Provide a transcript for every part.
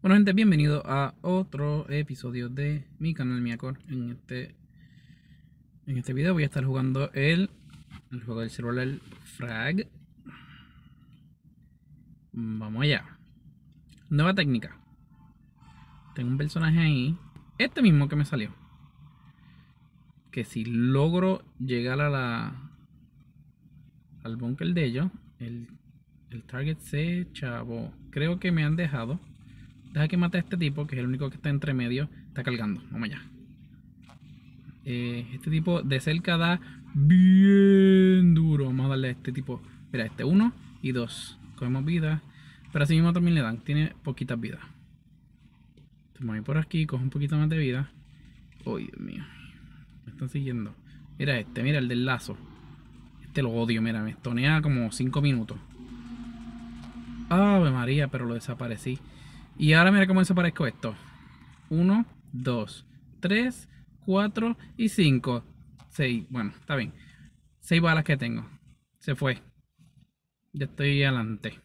Bueno gente, bienvenido a otro episodio de mi canal Miacor. En este, en este video voy a estar jugando el, juego del celular Frag. Vamos allá. Nueva técnica. Tengo un personaje ahí. Este mismo que me salió. Que si logro llegar a la... Al bunker de ellos, el, el target se chavo. Creo que me han dejado. Deja que mate a este tipo, que es el único que está entre medio. Está cargando. Vamos allá. Eh, este tipo de cerca da bien duro. Vamos a darle a este tipo. Mira, este uno y dos Cogemos vida. Pero así mismo también le dan. Tiene poquitas vidas. Vamos a ir por aquí. Coge un poquito más de vida. Oh, Dios mío. Me están siguiendo. Mira este. Mira el del lazo. Este lo odio. Mira, me estonea como 5 minutos. Ave María, pero lo desaparecí. Y ahora mira cómo desaparezco esto. 1, 2, 3, 4 y 5. 6. Bueno, está bien. 6 balas que tengo. Se fue. Ya estoy adelante.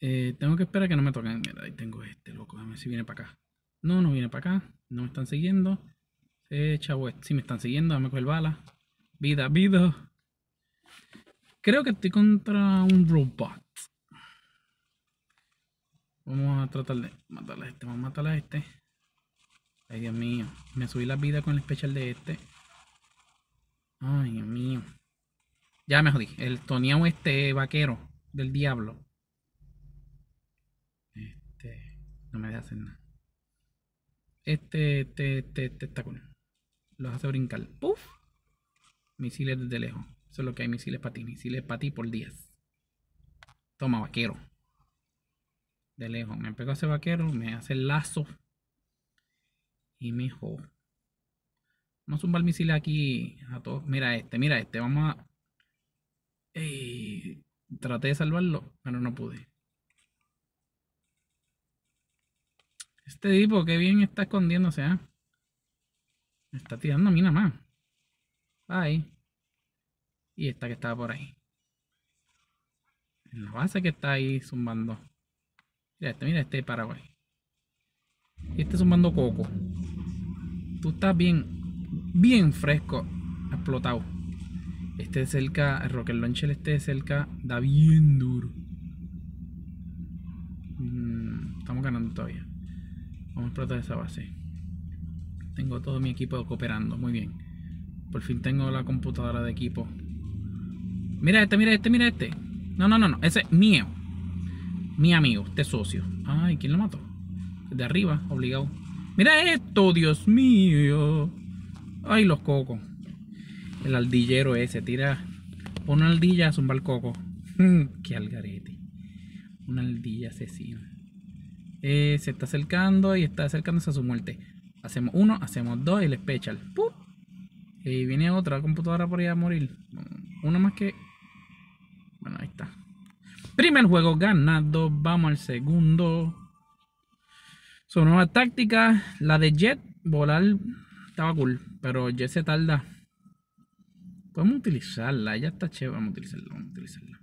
Eh, tengo que esperar que no me toquen. Mira, ahí tengo este loco. A si viene para acá. No, no viene para acá. No me están siguiendo. Eh, si me están siguiendo, dame coger bala. Vida, vida. Creo que estoy contra un robot. Vamos a tratar de matar a este. Vamos a matar a este. Ay, Dios mío. Me subí la vida con el especial de este. Ay, Dios mío. Ya me jodí. El toneado este vaquero del diablo. Este. No me deja hacer nada. Este, este, este, este está con Los hace brincar. ¡Puf! Misiles desde lejos. Eso es lo que hay. Misiles para ti. Misiles para ti por 10 Toma, vaquero de lejos. Me pego a ese vaquero, me hace el lazo y me hijo. vamos a zumbar misiles aquí a todos. Mira este, mira este, vamos a... traté de salvarlo, pero no pude. Este tipo, que bien está escondiéndose, ¿ah? está tirando a mí nada más. Ahí. Y esta que estaba por ahí. En la base que está ahí zumbando. Mira este, mira este Paraguay. Y este bando coco. Tú estás bien, bien fresco, explotado. Este de cerca, el Rocket Launcher este de cerca da bien duro. Mm, estamos ganando todavía. Vamos a explotar esa base. Tengo todo mi equipo cooperando, muy bien. Por fin tengo la computadora de equipo. Mira este, mira este, mira este. No, no, no, no, ese es mío. Mi amigo, este socio. Ay, ¿quién lo mató? De arriba, obligado. Mira esto, Dios mío. Ay, los cocos. El aldillero ese, tira una aldilla a zumbar coco. Mm, qué algarete. Una aldilla asesina. Eh, se está acercando y está acercándose a su muerte. Hacemos uno, hacemos dos y le special. Y viene otra computadora por ahí a morir. Una más que Primer juego ganado. Vamos al segundo. Su nueva táctica, la de Jet, volar estaba cool, pero Jet se tarda. Podemos utilizarla, ya está chévere. Vamos a utilizarla, vamos a utilizarla.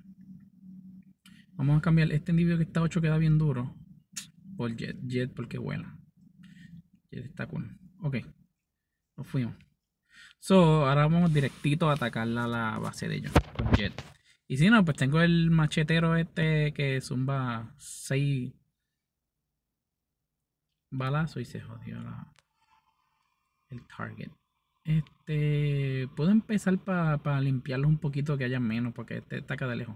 Vamos a cambiar este individuo que está 8 queda bien duro. Por Jet, Jet porque vuela. Jet está cool. Ok, nos fuimos. So, ahora vamos directito a atacarla a la base de ellos Jet. Y si no, pues tengo el machetero este que zumba 6 balazos y se jodió el target. Este, puedo empezar para limpiarlos un poquito que haya menos, porque este acá de lejos.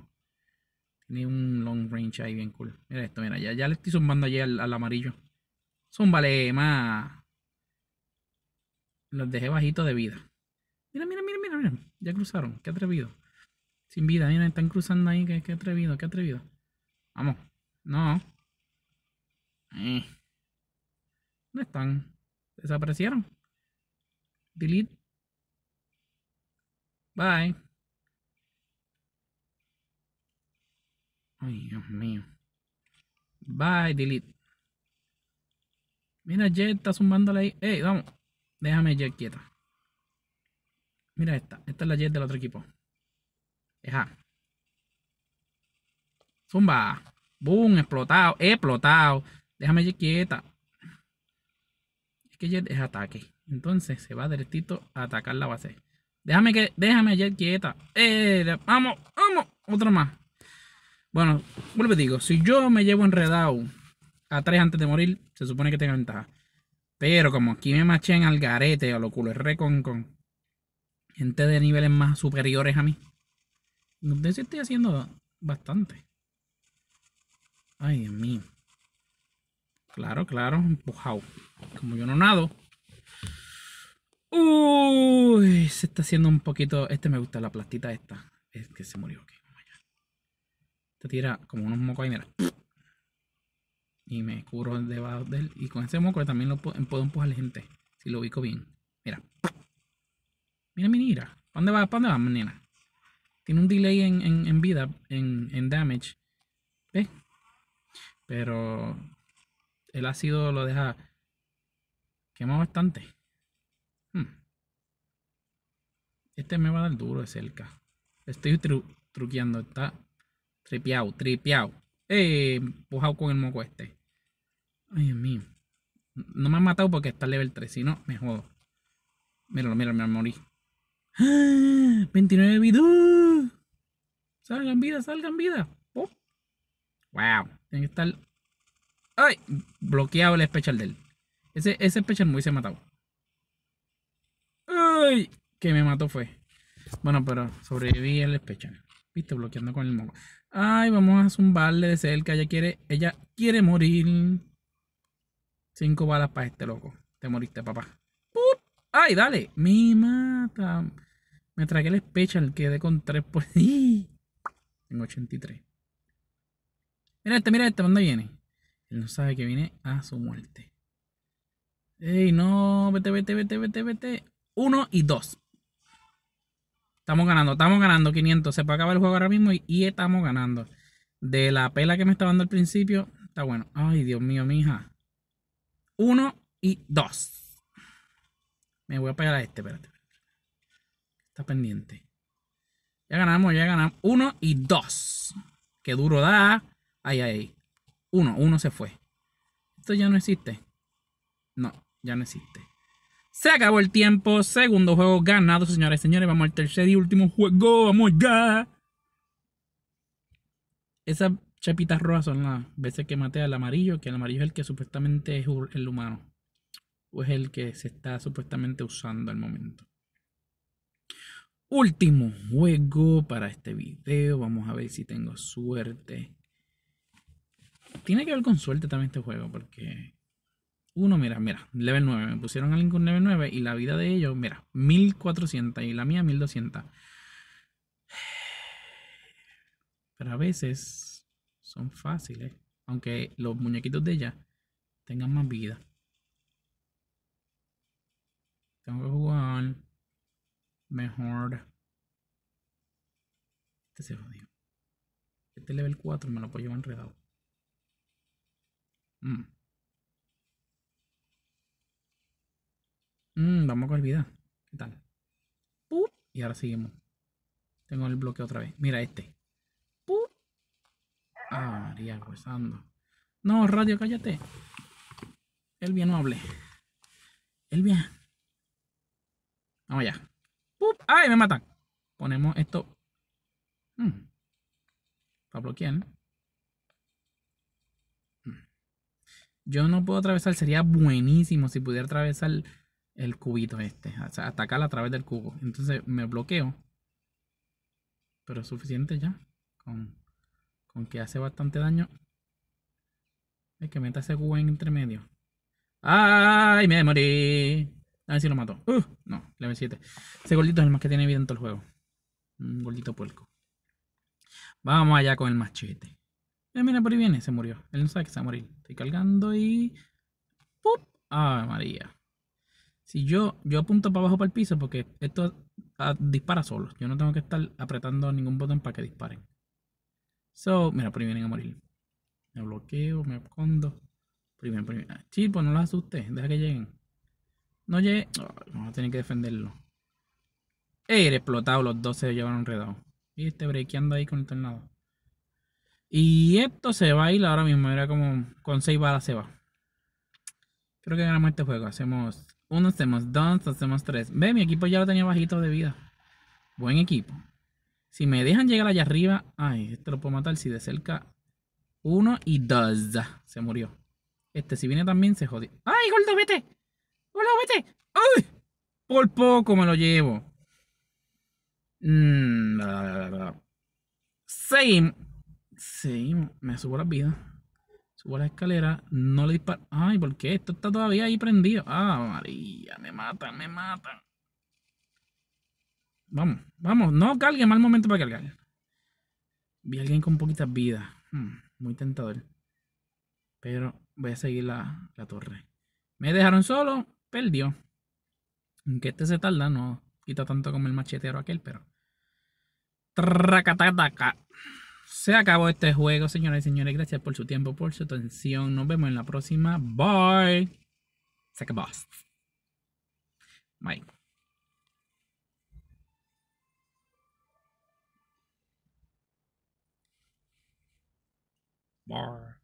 Tiene un long range ahí bien cool. Mira esto, mira, ya, le estoy zumbando allí al, amarillo. Zúmbale más. Los dejé bajitos de vida. Mira, mira, mira, mira, mira. Ya cruzaron. Qué atrevido. Sin vida, mira, están cruzando ahí. Qué, atrevido, qué atrevido. Vamos. No. Eh. ¿Dónde están? Desaparecieron. Delete. Bye. Ay, Dios mío. Bye, delete. Mira, Jet está zumbándole ahí. ¡Ey, vamos! Déjame Jet quieta. Mira esta. Esta es la Jet del otro equipo. Zumba. Boom, explotado. Explotado. Déjame ir quieta. Es que Jet es ataque. Entonces se va directito a atacar la base. Déjame que. Déjame Jet quieta. Eh, vamos, vamos. Otro más. Bueno, vuelvo y digo. Si yo me llevo enredado a tres antes de morir, se supone que tengo ventaja. Pero como aquí me en al garete o lo culo re con gente de niveles más superiores a mí. De si estoy haciendo bastante. Ay, Dios mío. Claro, claro, empujado. Como yo no nado. Uy, se está haciendo un poquito. Este me gusta, la plastita esta. Es que se murió. aquí. tira como unos mocos ahí, mira. Y me curo debajo de él. Y con ese moco también lo puedo, empujar la gente. Si lo ubico bien. Mira. Mira, mira. ¿Para dónde va? dónde va, menina? Tiene un delay en, en, vida, en, en damage. ¿Ves? Pero el ácido lo deja Quemado bastante. Hmm. Este me va a dar duro de cerca. Estoy truqueando, está tripeado, tripeado. Eh, empujado con el moco este. Ay, Dios mío. No me han matado porque está level 3, si no, me jodo. Míralo, míralo, me morí. morido 29 de Salgan vida, salgan vida. Wow. Tiene que estar. ¡Ay! Bloqueado el especial de él. Ese, ese especial se se matado. ¡Ay! Que me mató fue. Bueno, pero sobreviví el especial. Viste, bloqueando con el moco. Ay, vamos a zumbarle de cerca. Ella quiere, ella quiere morir. Cinco balas para este loco. Te moriste, papá. ¡Ay, dale! Me mata. Me tragué el especial, Quedé con tres por. Tengo 83. Mira este, mira este ¿dónde viene? Él no sabe que viene a su muerte. ¡Ey, no! Vete, vete, vete, vete, vete. Uno y dos. Estamos ganando, estamos ganando 500. Se puede acabar el juego ahora mismo y, estamos ganando. De la pela que me estaba dando al principio, está bueno. Ay, Dios mío, mija. Uno y dos. Me voy a pegar a este, espérate. Está pendiente. Ya ganamos, ya ganamos. Uno y dos. Qué duro da. Ay, ay. Uno, uno se fue. Esto ya no existe. No, ya no existe. Se acabó el tiempo. Segundo juego ganado, señores y señores. Vamos al tercer y último juego. Vamos ya. Esas chapitas rojas son las veces que mate al amarillo, que el amarillo es el que supuestamente es el humano. O es el que se está supuestamente usando al momento último juego para este video. Vamos a ver si tengo suerte. Tiene que ver con suerte también este juego, porque... Uno, mira, mira, level 9. Me pusieron a alguien con level 9 y la vida de ellos, mira, 1400 y la mía 1200. Pero a veces son fáciles, aunque los muñequitos de ella tengan más vida. Tengo que jugar Mejor. Este se jodió. Este level 4 me lo puedo llevar enredado. Mmm, vamos mm, con el vida. ¿Qué tal? Y ahora seguimos. Tengo el bloque otra vez. Mira este. Ah, María, gozando. No, radio, cállate. Elvia no hable. Elvia. Vamos allá. ¡Ay, me matan! Ponemos esto. Hmm. Para bloquear. Hmm. Yo no puedo atravesar. Sería buenísimo si pudiera atravesar el cubito este. O sea, atacar a través del cubo. Entonces me bloqueo. Pero es suficiente ya. Con, que hace bastante daño. Hay que meta ese cubo en entre medio. ¡Ay, me morí! A ah, ver si lo mató. Uh, no, level 7. Ese gordito es el más que tiene vida en todo el juego. Un gordito puerco. Vamos allá con el machete. Eh, mira, por ahí viene. Se murió. Él no sabe que se va a morir. Estoy cargando y... ¡Pup! ¡Ay, María! Si yo, yo apunto para abajo para el piso porque esto ah, dispara solo. Yo no tengo que estar apretando ningún botón para que disparen. So, mira, por ahí vienen a morir. Me bloqueo, me escondo. Primero, primero. Ah, vienen. pues no los asustes. Deja que lleguen. No llegué. vamos a tener que defenderlo. Ey, explotado, los dos se llevaron Y este brequeando ahí con el tornado. Y esto se va a ir ahora mismo. Era como con seis balas se va. Creo que ganamos este juego. Hacemos uno, hacemos dos, hacemos tres. Ve, mi equipo ya lo tenía bajito de vida. Buen equipo. Si me dejan llegar allá arriba. Ay, este lo puedo matar si de cerca. Uno y dos. Se murió. Este, si viene también, se jodió. ¡Ay, gordo, vete! Por poco me lo llevo. Seguimos. Mm, Seguimos. Me subo las vidas Subo la escalera. No le disparo. Ay, ¿por qué? Esto está todavía ahí prendido. Ah, María, me matan, me matan. Vamos, vamos. No cargue, mal momento para cargar. Vi a alguien con poquitas vidas. Hmm, muy tentador. Pero voy a seguir la, la torre. Me dejaron solo perdió. Aunque este se tarda, no quita tanto como el machetero aquel, pero. Se acabó este juego, señoras y señores. Gracias por su tiempo, por su atención. Nos vemos en la próxima. Bye. Se boss Bye. Bye.